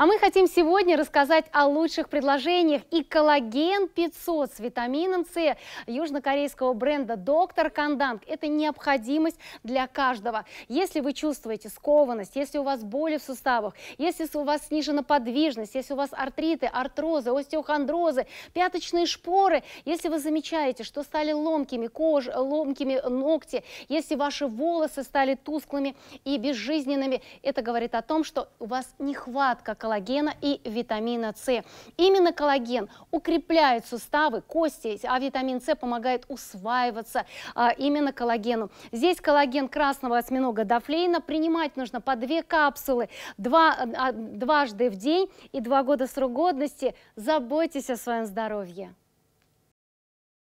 А мы хотим сегодня рассказать о лучших предложениях. И коллаген 500 с витамином С южнокорейского бренда «Доктор Канданг» – это необходимость для каждого. Если вы чувствуете скованность, если у вас боли в суставах, если у вас снижена подвижность, если у вас артриты, артрозы, остеохондрозы, пяточные шпоры, если вы замечаете, что стали ломкими кож, ломкими ногти, если ваши волосы стали тусклыми и безжизненными, это говорит о том, что у вас нехватка коллагена коллагена и витамина С. Именно коллаген укрепляет суставы, кости, а витамин С помогает усваиваться а, именно коллагену. Здесь коллаген красного осьминога Дафлейна принимать нужно по две капсулы два, а, дважды в день и два года срок годности. Заботьтесь о своем здоровье.